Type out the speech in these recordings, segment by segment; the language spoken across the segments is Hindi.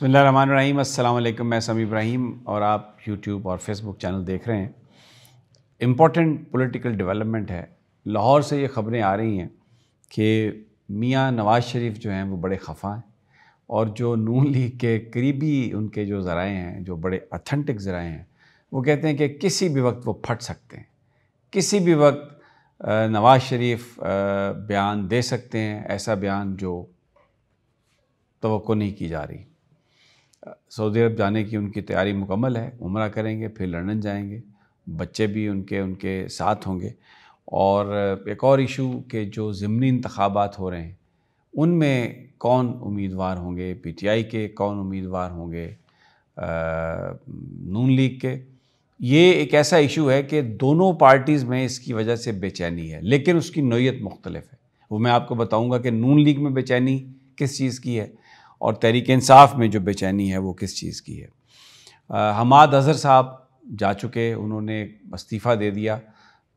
बसमीम अल्लाम मैं समी इब्राहिम और आप यूट्यूब और फेसबुक चैनल देख रहे हैं इम्पॉर्टेंट पॉलिटिकल डेवलपमेंट है लाहौर से ये ख़बरें आ रही हैं कि मियाँ नवाज़ शरीफ जो हैं वो बड़े खफा हैं और जो नून लीग के करीबी उनके जो ज़राए हैं जो बड़े अथेंटिक ज़राए हैं वो कहते हैं कि किसी भी वक्त वो फट सकते हैं किसी भी वक्त नवाज़ शरीफ बयान दे सकते हैं ऐसा बयान जो तो नहीं की जा रही सऊदी अरब जाने की उनकी तैयारी मुकम्मल है उम्र करेंगे फिर लंदन जाएंगे बच्चे भी उनके उनके साथ होंगे और एक और इशू के जो ज़मनी इंतबात हो रहे हैं उनमें कौन उम्मीदवार होंगे पीटीआई के कौन उम्मीदवार होंगे नून लीग के ये एक ऐसा इशू है कि दोनों पार्टीज़ में इसकी वजह से बेचैनी है लेकिन उसकी नोयत मुख्तलफ है वो मैं आपको बताऊँगा कि नून लीग में बेचैनी किस चीज़ की है और तहरीक इंसाफ में जो बेचैनी है वो किस चीज़ की है आ, हमाद अज़हर साहब जा चुके उन्होंने इस्तीफ़ा दे दिया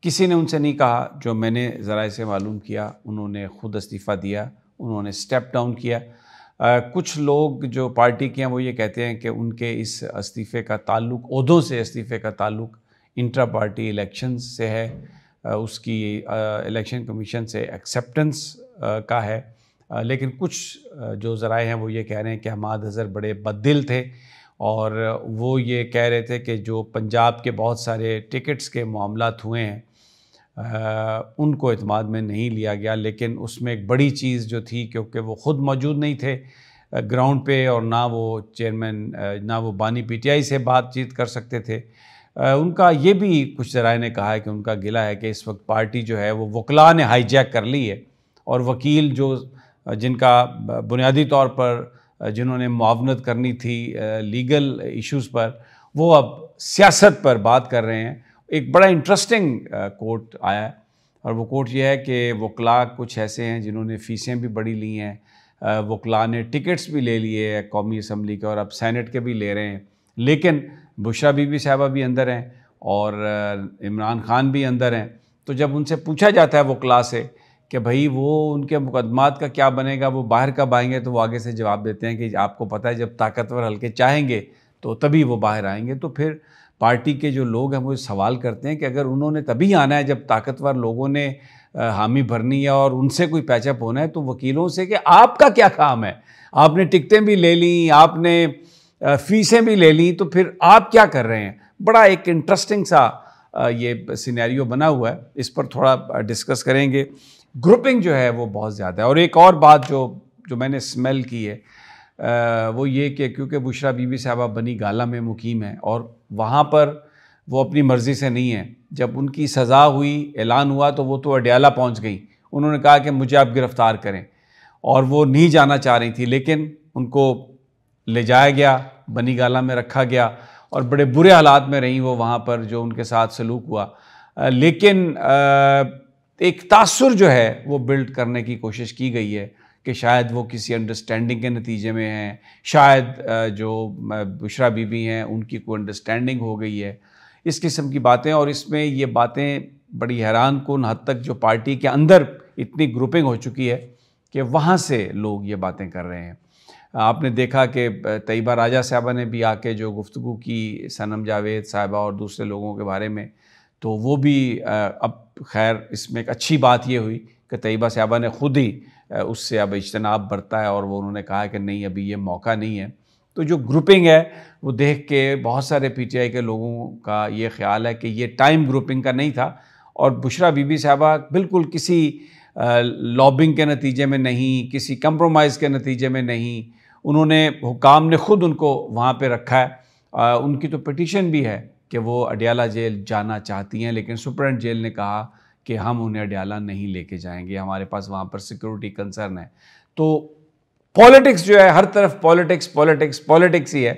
किसी ने उनसे नहीं कहा जो मैंने ज़रा से मालूम किया उन्होंने ख़ुद इस्तीफ़ा दिया उन्होंने स्टेप डाउन किया आ, कुछ लोग जो पार्टी के हैं वो ये कहते हैं कि उनके इस इस्तीफ़े का ताल्लुक उहदों से इस्तीफ़े का ताल्लुक इंट्रा पार्टी इलेक्शन से है आ, उसकी इलेक्शन कमीशन से एक्सेप्टेंस का है लेकिन कुछ जो ज़राए हैं वो ये कह रहे हैं कि हमाद अज़हर बड़े बददिल थे और वो ये कह रहे थे कि जो पंजाब के बहुत सारे टिकट्स के मामला हुए हैं आ, उनको अतमाद में नहीं लिया गया लेकिन उसमें एक बड़ी चीज़ जो थी क्योंकि वो ख़ुद मौजूद नहीं थे ग्राउंड पे और ना वो चेयरमैन ना वो बानी पीटीआई से बातचीत कर सकते थे आ, उनका ये भी कुछ जराए ने कहा है कि उनका गिला है कि इस वक्त पार्टी जो है वो वकला ने हाईजैक कर ली है और वकील जो जिनका बुनियादी तौर पर जिन्होंने मुआवनत करनी थी लीगल इश्यूज़ पर वो अब सियासत पर बात कर रहे हैं एक बड़ा इंटरेस्टिंग कोर्ट आया है और वो कोर्ट ये है कि वकला कुछ ऐसे हैं जिन्होंने फ़ीसें भी बड़ी ली हैं वकला ने टिकट्स भी ले लिए है कौमी असम्बली के और अब सैनट के भी ले रहे हैं लेकिन बुशरा बीबी साहबा भी अंदर हैं और इमरान खान भी अंदर हैं तो जब उनसे पूछा जाता है वकला से कि भाई वो उनके मुकदमात का क्या बनेगा वो बाहर कब आएंगे तो वो आगे से जवाब देते हैं कि आपको पता है जब ताकतवर हल्के चाहेंगे तो तभी वो बाहर आएंगे तो फिर पार्टी के जो लोग हैं वो सवाल करते हैं कि अगर उन्होंने तभी आना है जब ताकतवर लोगों ने हामी भरनी है और उनसे कोई पैचअप होना है तो वकीलों से कि आपका क्या काम है आपने टिकटें भी ले ली आपने फीसें भी ले ली तो फिर आप क्या कर रहे हैं बड़ा एक इंटरेस्टिंग सा ये सिनेरियो बना हुआ है इस पर थोड़ा डिस्कस करेंगे ग्रुपिंग जो है वो बहुत ज़्यादा है और एक और बात जो जो मैंने स्मेल की है आ, वो ये कि क्योंकि बुशरा बीबी साहबा बनी गाला में मुकीम है और वहाँ पर वो अपनी मर्ज़ी से नहीं है जब उनकी सज़ा हुई ऐलान हुआ तो वो तो अडयाला पहुँच गई उन्होंने कहा कि मुझे आप गिरफ़्तार करें और वो नहीं जाना चाह रही थी लेकिन उनको ले जाया गया बनी गाला में रखा गया और बड़े बुरे हालात में रहीं वो वहाँ पर जो उनके साथ सलूक हुआ आ, लेकिन आ, तो एक तासुर जो है वो बिल्ड करने की कोशिश की गई है कि शायद वो किसी अंडरस्टैंडिंग के नतीजे में हैं शायद जो बुशरा बीबी हैं उनकी कोई अंडरस्टैंडिंग हो गई है इस किस्म की बातें और इसमें ये बातें बड़ी हैरान कन हद तक जो पार्टी के अंदर इतनी ग्रुपिंग हो चुकी है कि वहाँ से लोग ये बातें कर रहे हैं आपने देखा कि तयबा राजा साहबा ने भी आके जो गुफ्तु की सनम जावेद साहबा और दूसरे लोगों के बारे में तो वो भी अब खैर इसमें एक अच्छी बात ये हुई कि तयबा साहबा ने ख़ुद ही उससे अब इजतनाब बरता है और वो उन्होंने कहा कि नहीं अभी ये मौका नहीं है तो जो ग्रुपिंग है वो देख के बहुत सारे पीटीआई के लोगों का ये ख्याल है कि ये टाइम ग्रुपिंग का नहीं था और बुशरा बीबी साहबा बिल्कुल किसी लॉबिंग के नतीजे में नहीं किसी कंप्रोमाइज़ के नतीजे में नहीं उन्होंने हुकाम ने ख़ुद उनको वहाँ पर रखा है आ, उनकी तो पटिशन भी है कि वो अडियाला जेल जाना चाहती हैं लेकिन सुप्रेंट जेल ने कहा कि हम उन्हें अडियाला नहीं लेके जाएंगे हमारे पास वहाँ पर सिक्योरिटी कंसर्न है तो पॉलिटिक्स जो है हर तरफ पॉलिटिक्स पॉलिटिक्स पॉलिटिक्स ही है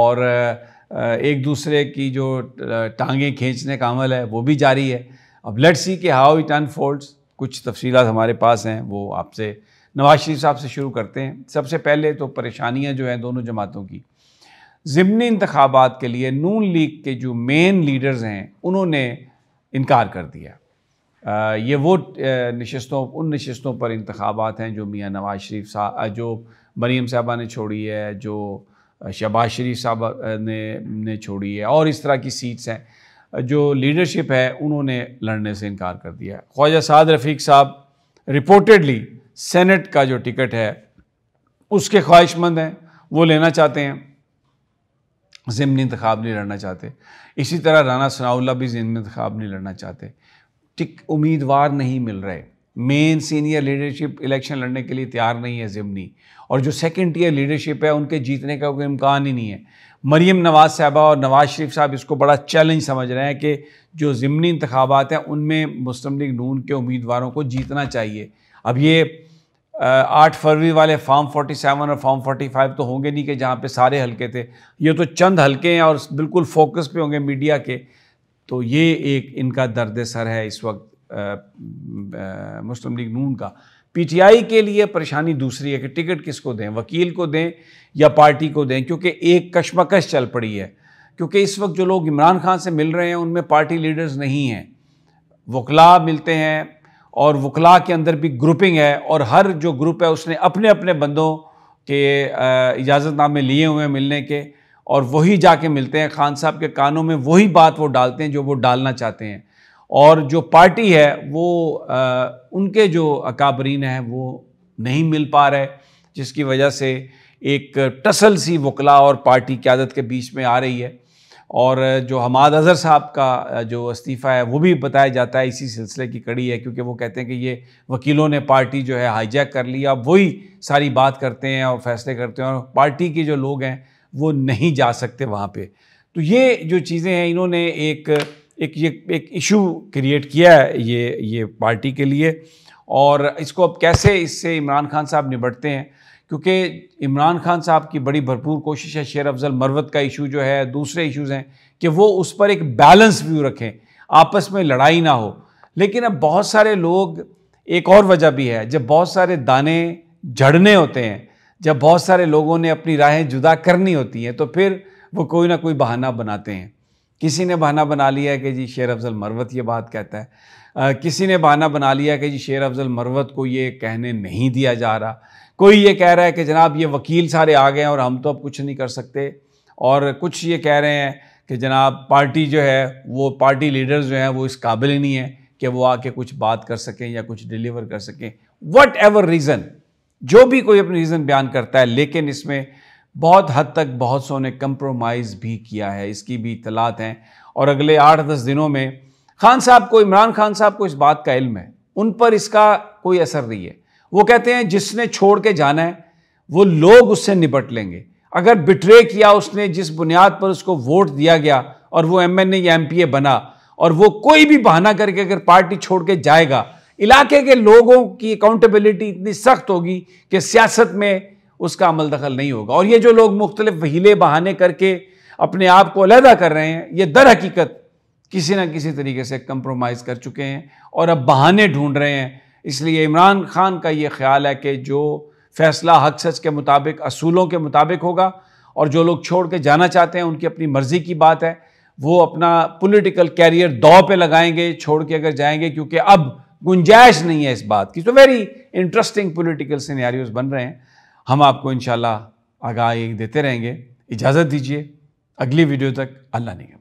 और एक दूसरे की जो टांगें खींचने का अमल है वो भी जारी है अब लेट सी कि हाउ इट अनफोल्ड्स कुछ तफसी हमारे पास हैं वो आपसे नवाज शरीफ साहब से शुरू करते हैं सबसे पहले तो परेशानियां जो हैं दोनों जमातों की ज़मनी इंतबात के लिए नून लीग के जो मेन लीडर्स हैं उन्होंने इनकार कर दिया आ, ये वो नशस्तों उन नशस्तों पर इंतबात हैं जो मियाँ नवाज शरीफ साहब जो मरीम साहबा ने छोड़ी है जो शबाज शरीफ साहब ने ने छोड़ी है और इस तरह की सीट्स हैं जो लीडरशिप है उन्होंने लड़ने से इनकार कर दिया है ख्वाजा साद रफ़ीक साहब रिपोर्टेडली सेनेट का जो टिकट है उसके ख्वाहिशमंद हैं वो लेना चाहते हैं ज़मनी इंतब नहीं लड़ना चाहते इसी तरह राना सनाउल्ला भी ज़िमन इंतब नहीं लड़ना चाहते टिक उम्मीदवार नहीं मिल रहे मेन सीनियर लीडरशिप इलेक्शन लड़ने के लिए तैयार नहीं है ज़मनी और जो सेकेंड ईयर लीडरशिप है उनके जीतने का कोई इम्कान ही नहीं है मरीम नवाज़ साहबा और नवाज़ शरीफ साहब इसको बड़ा चैलेंज समझ रहे हैं कि जो ज़मनी इंतबात हैं उनमें मुस्लिम लीग नून के उम्मीदवारों को जीतना चाहिए अब ये आठ फरवरी वाले फॉर्म फोर्टी सेवन और फॉर्म फ़ाइव तो होंगे नहीं कि जहाँ पे सारे हल्के थे ये तो चंद हल्के हैं और बिल्कुल फोकस पे होंगे मीडिया के तो ये एक इनका दर्द सर है इस वक्त मुस्लिम लीग नून का पीटीआई के लिए परेशानी दूसरी है कि टिकट किसको दें वकील को दें या पार्टी को दें क्योंकि एक कशमकश चल पड़ी है क्योंकि इस वक्त जो लोग इमरान खान से मिल रहे हैं उनमें पार्टी लीडर्स नहीं हैं वकला मिलते हैं और वकला के अंदर भी ग्रुपिंग है और हर जो ग्रुप है उसने अपने अपने बंदों के इजाज़तनामे लिए हुए हैं मिलने के और वही जाके मिलते हैं खान साहब के कानों में वही बात वो डालते हैं जो वो डालना चाहते हैं और जो पार्टी है वो आ, उनके जो अकाबरीन हैं वो नहीं मिल पा रहे जिसकी वजह से एक टसल सी वकला और पार्टी क्यादत के बीच में आ रही है और जो हमाद अज़हर साहब का जो इस्तीफ़ा है वो भी बताया जाता है इसी सिलसिले की कड़ी है क्योंकि वो कहते हैं कि ये वकीलों ने पार्टी जो है हाईजैक कर लिया वही सारी बात करते हैं और फैसले करते हैं और पार्टी के जो लोग हैं वो नहीं जा सकते वहाँ पर तो ये जो चीज़ें हैं इन्होंने एक एक ये एक इशू क्रिएट किया है ये ये पार्टी के लिए और इसको अब कैसे इससे इमरान खान साहब निबटते हैं क्योंकि इमरान खान साहब की बड़ी भरपूर कोशिश है शेर अफजल मरवत का इशू जो है दूसरे इशूज़ हैं कि वो उस पर एक बैलेंस व्यू रखें आपस में लड़ाई ना हो लेकिन अब बहुत सारे लोग एक और वजह भी है जब बहुत सारे दाने झड़ने होते हैं जब बहुत सारे लोगों ने अपनी राहें जुदा करनी होती हैं तो फिर वो कोई ना कोई बहाना बनाते हैं किसी ने बहाना बना लिया है कि जी शेर अफजल मरवत ये बात कहता है आ, किसी ने बहाना बना लिया कि जी शेर अफजल मरवत को ये कहने नहीं दिया जा रहा कोई ये कह रहा है कि जनाब ये वकील सारे आ गए हैं और हम तो अब कुछ नहीं कर सकते और कुछ ये कह रहे हैं कि जनाब पार्टी जो है वो पार्टी लीडर्स जो हैं वो इस काबिल ही नहीं है कि वो आके कुछ बात कर सकें या कुछ डिलीवर कर सकें वट एवर रीज़न जो भी कोई अपनी रीज़न बयान करता है लेकिन इसमें बहुत हद तक बहुत सौ ने कंप्रोमाइज़ भी किया है इसकी भी इतलात हैं और अगले आठ दस दिनों में खान साहब को इमरान खान साहब को इस बात का इल्म है उन पर इसका कोई असर नहीं है वो कहते हैं जिसने छोड़ के जाना है वो लोग उससे निपट लेंगे अगर बिट्रे किया उसने जिस बुनियाद पर उसको वोट दिया गया और वो एम एन या एम पी ए बना और वो कोई भी बहाना करके अगर पार्टी छोड़ के जाएगा इलाके के लोगों की अकाउंटेबिलिटी इतनी सख्त होगी कि सियासत में उसका अमल दखल नहीं होगा और ये जो लोग मुख्तलिफ वहीले बहाने करके अपने आप को अलहदा कर रहे हैं ये दर हकीकत किसी ना किसी तरीके से कंप्रोमाइज़ कर चुके हैं और अब बहाने ढूंढ रहे हैं इसलिए इमरान खान का ये ख्याल है कि जो फैसला हक सच के मुताबिक असूलों के मुताबिक होगा और जो लोग छोड़ के जाना चाहते हैं उनकी अपनी मर्ज़ी की बात है वो अपना पॉलिटिकल कैरियर दौ पे लगाएंगे छोड़ के अगर जाएंगे क्योंकि अब गुंजाइश नहीं है इस बात की तो वेरी इंटरेस्टिंग पॉलिटिकल सिनेरियोज बन रहे हैं हम आपको इन आगाही देते रहेंगे इजाज़त दीजिए अगली वीडियो तक अल्लाह नहीं